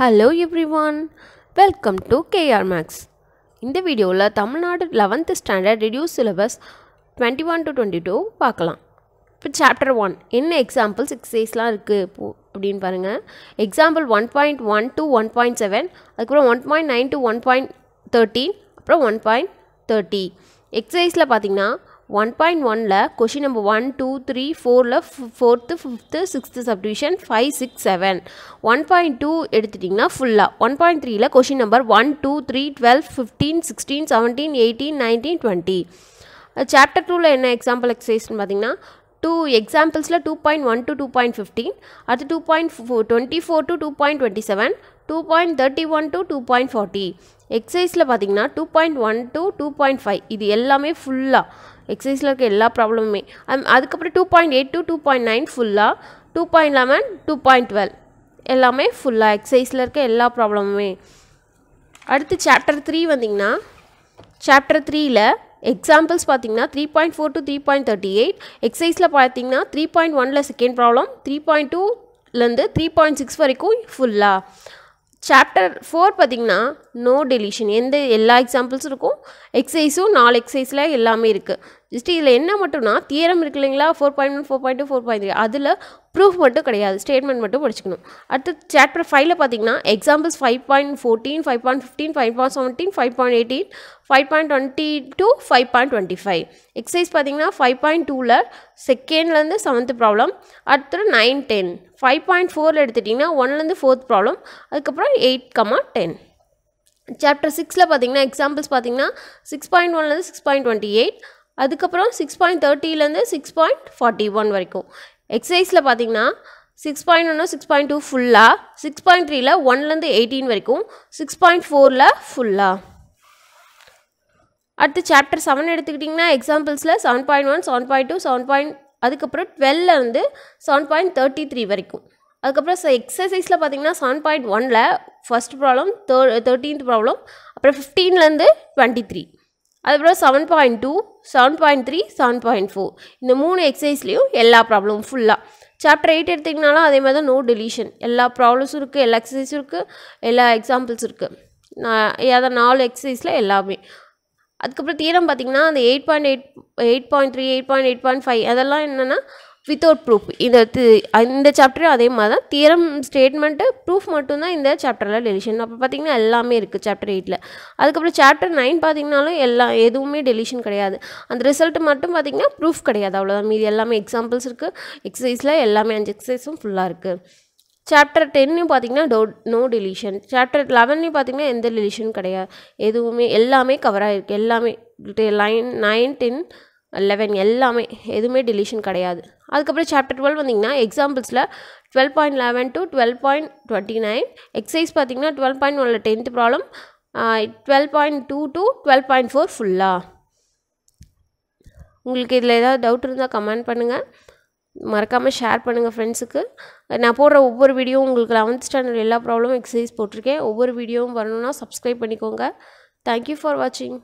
hello everyone welcome to KR max இந்த வீடியோவில் Tamil Nadu eleventh standard reduce syllabus twenty one to twenty two பார்க்கலாம் இப்போ chapter one என்ன example six டேஸ்லாம் இருக்குது இப்போ அப்படின்னு பாருங்கள் example one point one to one point seven அதுக்கப்புறம் one point nine to one point thirteen அப்புறம் ஒன் பாயிண்ட் தேர்ட்டி எக்ஸசைஸில் பார்த்தீங்கன்னா ஒன் பாயிண்ட் ஒனில் question number one two three ஃபோரில் fourth fifth sixth subdivision five six seven one point two எடுத்துட்டிங்கன்னா ஃபுல்லாக one point த்ரீயில் question number one two three twelve fifteen sixteen seventeen eighteen nineteen twenty chapter டூவில் என்ன example எக்ஸசைஸ்னு பார்த்தீங்கன்னா two எக்ஸாம்பிள்ஸில் two point one to two point fifteen அடுத்து two point four twenty four to two point twenty seven two point thirty one to two point forty எக்ஸசைஸில் பார்த்தீங்கன்னா two point one to two point five இது எல்லாமே ஃபுல்லாக எக்ஸசைஸில் இருக்க எல்லா ப்ராப்ளமுமே அதுக்கப்புறம் two point eight to two point nine ஃபுல்லாக two point eleven two point twelve எல்லாமே ஃபுல்லாக எக்ஸசைஸில் இருக்க எல்லா ப்ராப்ளமுமே அடுத்து சாப்டர் த்ரீ வந்தீங்கன்னா சாப்டர் த்ரீயில் எக்ஸாம்பிள்ஸ் பார்த்தீங்கன்னா three point four to three point thirty eight எக்ஸசைஸில் பார்த்தீங்கன்னா த்ரீ பாயிண்ட் ஒனில் செகண்ட் ப்ராப்ளம் த்ரீ பாயிண்ட் டூலேருந்து த்ரீ பாயிண்ட் சிக்ஸ் வரைக்கும் ஃபுல்லாக சாப்டர் ஃபோர் பார்த்திங்கன்னா நோ டெலிஷன் எந்த எல்லா எக்ஸாம்பிள்ஸும் இருக்கும் எக்ஸசைஸும் நாலு எக்ஸசைஸில் எல்லாமே இருக்குது ஜஸ்ட் இதில் என்ன மட்டும்னா தியரம் இருக்கு இல்லைங்களா four point one four point two four point three அதில் ப்ரூஃப் மட்டும் கிடையாது ஸ்டேட்மெண்ட் மட்டும் படிச்சுக்கணும் அடுத்து சாப்டர் ஃபைவ்ல பார்த்தீங்கன்னா examples five point fourteen five point fifteen five point seventeen five point eighteen five point twenty two five point twenty five exercise பார்த்தீங்கன்னா five point டூவில் செகண்ட்லேருந்து செவன்த் ப்ராப்ளம் அடுத்து நைன் டென் ஃபைவ் பாயிண்ட் ஃபோரில் எடுத்துட்டிங்கன்னா ஒன்லேருந்து fourth problem அதுக்கப்புறம் eight comma ten chapter சிக்ஸில் பார்த்தீங்கன்னா எக்ஸாம்பிள்ஸ் பார்த்தீங்கன்னா சிக்ஸ் பாயிண்ட் ஒன்லேருந்து சிக்ஸ் பாயிண்ட் டுவெண்ட்டி எயிட் அதுக்கப்புறம் சிக்ஸ் பாயிண்ட் தேர்ட்டிலேருந்து சிக்ஸ் பாயிண்ட் ஃபார்ட்டி ஒன் வரைக்கும் எக்ஸசைஸில் பார்த்தீங்கன்னா சிக்ஸ் பாயிண்ட் ஒன்று சிக்ஸ் பாயிண்ட் டூ ஃபுல்லாக சிக்ஸ் பாயிண்ட் த்ரீல ஒன்லேருந்து எயிட்டீன் வரைக்கும் சிக்ஸ் பாயிண்ட் ஃபோரில் ஃபுல்லாக அடுத்து சாப்டர் செவன் எடுத்துக்கிட்டிங்கன்னா எக்ஸாம்பிள்ஸில் seven point one seven point two seven point அதுக்கப்புறம் டுவெல்ல இருந்து செவன் பாயிண்ட் தேர்ட்டி த்ரீ வரைக்கும் அதுக்கப்புறம் ச எக்ஸசைஸில் பார்த்தீங்கன்னா செவன் பாயிண்ட் ஒனில் ஃபஸ்ட் ப்ராப்ளம் தேர் தேர்ட்டீன்த் ப்ராப்ளம் அப்புறம் ஃபிஃப்டீன்லேருந்து டுவெண்ட்டி த்ரீ அதுக்கப்புறம் seven point two seven point three seven point four இந்த மூணு எக்ஸசைஸ்லேயும் எல்லா ப்ராப்ளமும் ஃபுல்லாக சாப்டர் எயிட் எடுத்திங்கனாலும் அதே மாதிரி தான் நோ டெலிஷன் எல்லா ப்ராப்ளம்ஸும் இருக்குது எல்லா எக்ஸசைஸும் இருக்குது எல்லா எக்ஸாம்பிள்ஸ் இருக்குது நான் ஏதாவது நாலு எக்ஸசைஸில் எல்லாமே அதுக்கப்புறம் தீரம் பார்த்திங்கன்னா அந்த eight point eight eight point three eight point eight point five அதெல்லாம் என்னென்னா வித்தவுட் ப்ரூஃப் இதை இந்த சாப்டரும் அதே மாதிரி தான் தியரம் ஸ்டேட்மெண்ட்டு ப்ரூஃப் மட்டும்தான் இந்த சாப்டரில் டெலிஷன் அப்போ பார்த்தீங்கன்னா எல்லாமே இருக்குது சாப்டர் எயிட்டில் அதுக்கப்புறம் சாப்டர் நைன் பார்த்திங்கனாலும் எல்லாம் எதுவுமே டெலிஷன் கிடையாது அந்த ரிசல்ட் மட்டும் பார்த்திங்கன்னா ப்ரூஃப் கிடையாது அவ்வளோதான் மீதி எல்லாமே எக்ஸாம்பிள்ஸ் இருக்குது எக்ஸசைஸில் எல்லாமே அஞ்சு எக்ஸசைஸும் ஃபுல்லாக இருக்குது சாப்டர் டென்னையும் பார்த்தீங்கன்னா டோ நோ டெலிஷன் சாப்டர் லெவன்லையும் பார்த்தீங்கன்னா எந்த டெலிஷன் கிடையாது எதுவுமே எல்லாமே கவராக இருக்குது எல்லாமே லைன் நைன் டென் லெவன் எல்லாமே எதுவுமே டிலீஷன் கிடையாது அதுக்கப்புறம் சாப்டர் டுவெல் வந்திங்கன்னா எக்ஸாம்பிள்ஸில் twelve point eleven to twelve point twenty nine exercise பார்த்திங்கன்னா டுவெல் பாயிண்ட் ஒன்ல tenth problem twelve point two to twelve point four ஃபுல்லாக உங்களுக்கு இதில் ஏதாவது டவுட் இருந்தால் கமெண்ட் பண்ணுங்கள் மறக்காமல் ஷேர் பண்ணுங்கள் ஃப்ரெண்ட்ஸுக்கு நான் போடுற ஒவ்வொரு வீடியோவும் உங்களுக்கு லெவன்த் ஸ்டாண்டர்ட் எல்லா ப்ராப்ளமும் எக்ஸசைஸ் போட்டிருக்கேன் ஒவ்வொரு வீடியோவும் வரணும்னா சப்ஸ்கிரைப் பண்ணிக்கோங்க தேங்க்யூ ஃபார் வாட்சிங்